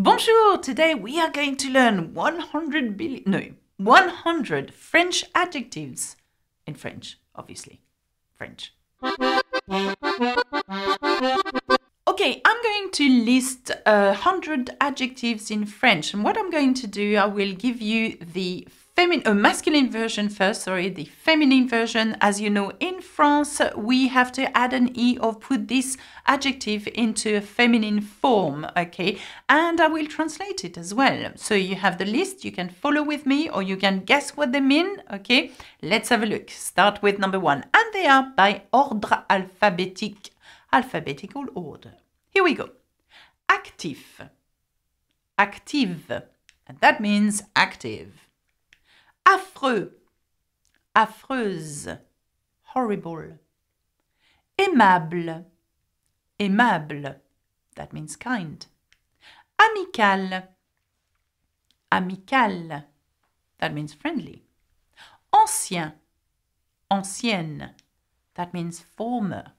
Bonjour! Today we are going to learn 100 billion, no, 100 French adjectives in French, obviously. French. Okay, I'm going to list uh, 100 adjectives in French, and what I'm going to do, I will give you the feminine, a masculine version first, sorry, the feminine version. As you know, in France, we have to add an E or put this adjective into a feminine form, okay? And I will translate it as well. So you have the list, you can follow with me or you can guess what they mean, okay? Let's have a look. Start with number one. And they are by ordre alphabétique, alphabetical order. Here we go. Active. active, and that means active affreux, affreuse, horrible, aimable, aimable, that means kind, amical, amical, that means friendly, ancien, ancienne, that means former,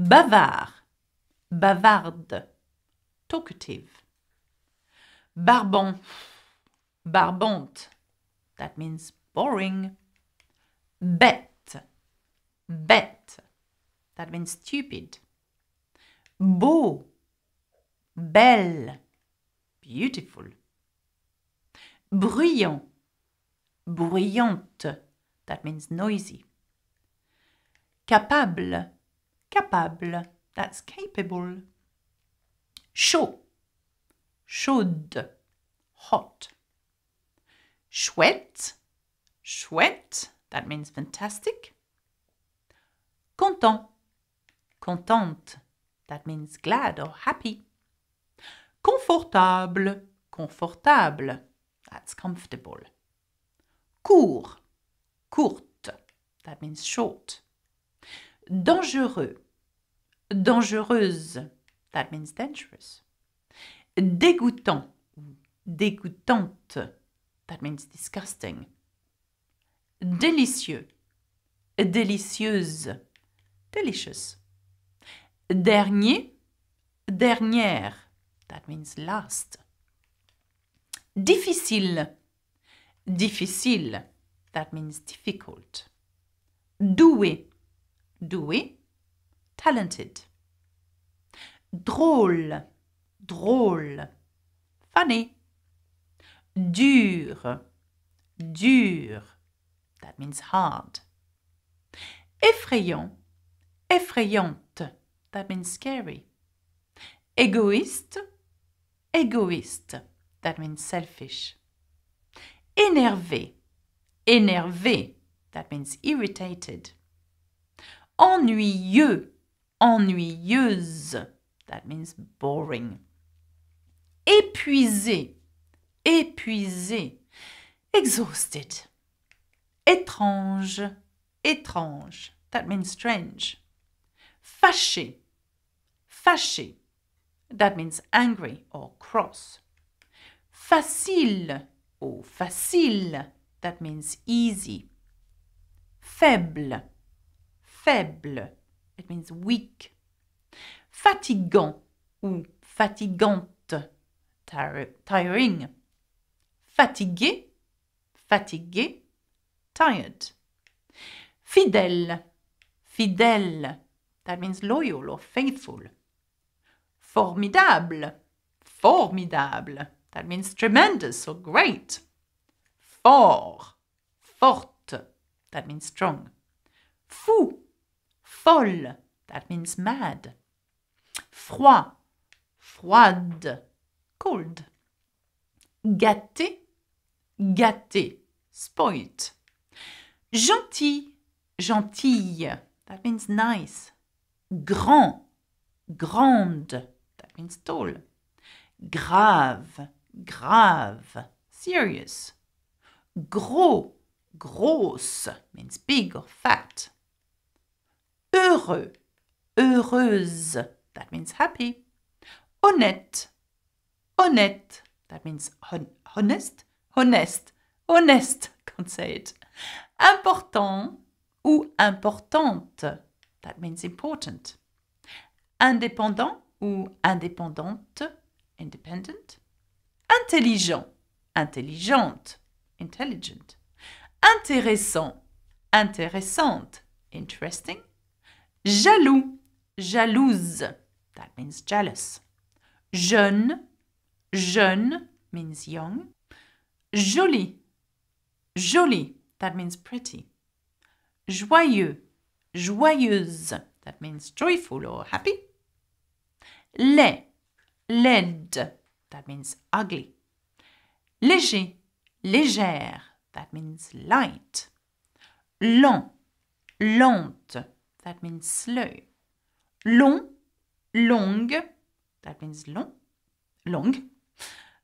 bavard, bavarde, talkative, barbon, barbante, That means boring. Bet. Bet. That means stupid. Beau. Belle. Beautiful. Bruyant. Bruyante. That means noisy. Capable. Capable. That's capable. Chaud. Chaude. Hot. Chouette. Chouette. That means fantastic. Content. Contente. That means glad or happy. Confortable. Confortable. That's comfortable. Court. Courte. That means short. Dangereux. Dangereuse. That means dangerous. Dégoûtant. Dégoûtante. That means disgusting. Délicieux. Délicieuse. Delicious. Dernier. Dernière. That means last. Difficile. Difficile. That means difficult. Doué. Doué. Talented. Drôle. Drôle. Funny dur, dur. That means hard. Effrayant, effrayante. That means scary. Égoïste, égoïste. That means selfish. Énervé, énervé. That means irritated. Ennuyeux, ennuyeuse. That means boring. Épuisé, épuisé, exhausted, étrange, étrange, that means strange, fâché, fâché, that means angry or cross, facile ou facile, that means easy, faible, faible, it means weak, fatigant ou fatigante, tiring fatigué, fatigué, tired. Fidèle, fidèle, that means loyal or faithful. Formidable, formidable, that means tremendous or great. Fort, forte, that means strong. Fou, folle, that means mad. Froid, froide, cold. Gâté, gâté, spoilt. Gentil, gentille, that means nice. Grand, grande, that means tall. Grave, grave, serious. Gros, grosse, means big or fat. Heureux, heureuse, that means happy. Honnête, honnête, that means honest honnête, honnête, conseil, Important ou importante, that means important. Indépendant ou indépendante, independent. Intelligent, intelligente, intelligent. Intéressant, intéressante, interesting. Jaloux, jalouse, that means jealous. Jeune, jeune means young. Joli. Joli. That means pretty. Joyeux. Joyeuse. That means joyful or happy. Laid. Laid. That means ugly. Léger. Légère. That means light. Lent. Lente. That means slow. Long. Longue. That means long. Long.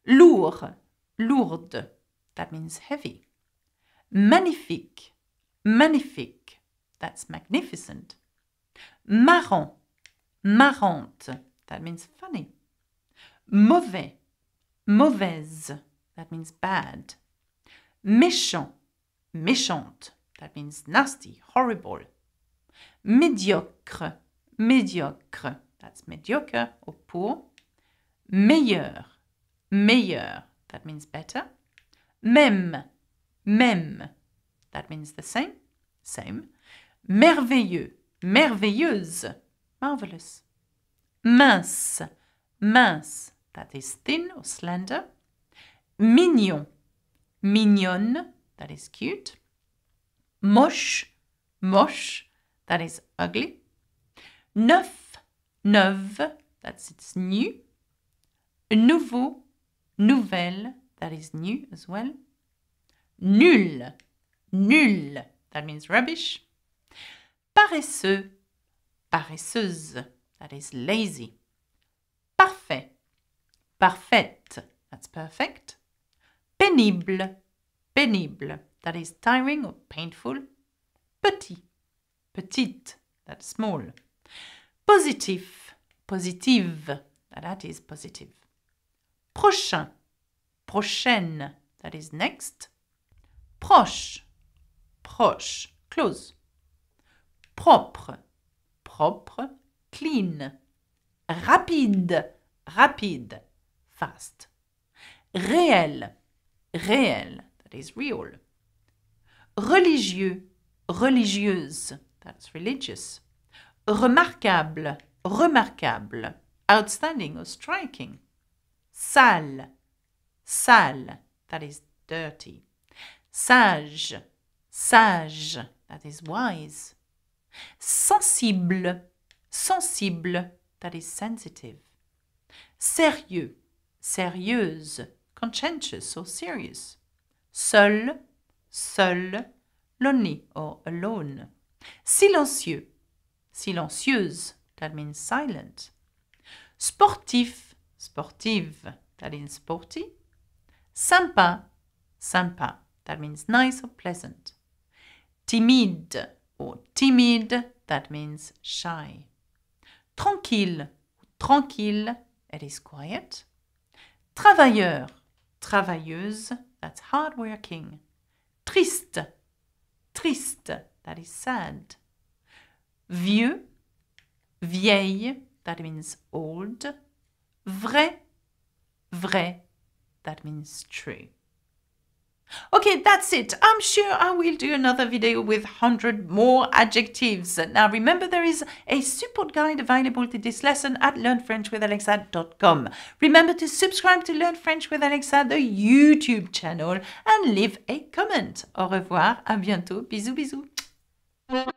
Lourd. Lourde. that means heavy. Magnifique, magnifique, that's magnificent. Marron, marrante, that means funny. Mauvais, mauvaise, that means bad. Méchant, méchante, that means nasty, horrible. Médiocre, médiocre, that's mediocre or poor. Meilleur, meilleur, that means better. Même, même. That means the same, same. Merveilleux, merveilleuse, marvelous. Mince, mince. That is thin or slender. Mignon, mignonne. That is cute. Moche, moche. That is ugly. Neuf, neuve. That's it's new. Nouveau, nouvelle. That is new as well. Nul. Nul. That means rubbish. Paresseux. Paresseuse. That is lazy. Parfait. Parfaite. That's perfect. Pénible. Pénible. That is tiring or painful. Petit. Petite. That's small. Positif. Positive. That is positive. Prochain prochaine, that is next. Proche, proche, close. Propre, propre, clean. Rapide, rapide, fast. Réel, réel, that is real. Religieux, religieuse, that's religious. Remarquable, remarquable, outstanding or striking. Sale, sale, that is dirty. Sage, sage, that is wise. Sensible, sensible, that is sensitive. Sérieux, sérieuse, conscientious or serious. Seul, seul, lonely or alone. Silencieux, silencieuse, that means silent. Sportif, sportive, that means sporty. Sympa, sympa. That means nice or pleasant. Timide or timide. That means shy. Tranquille, tranquille. It is quiet. Travailleur, travailleuse. That's working. Triste, triste. That is sad. Vieux, vieille. That means old. Vrai, vrai. That means true. Okay, that's it. I'm sure I will do another video with 100 more adjectives. Now remember there is a support guide available to this lesson at learnfrenchwithalexa.com. Remember to subscribe to Learn French with Alexa, the YouTube channel, and leave a comment. Au revoir, à bientôt, bisous bisous.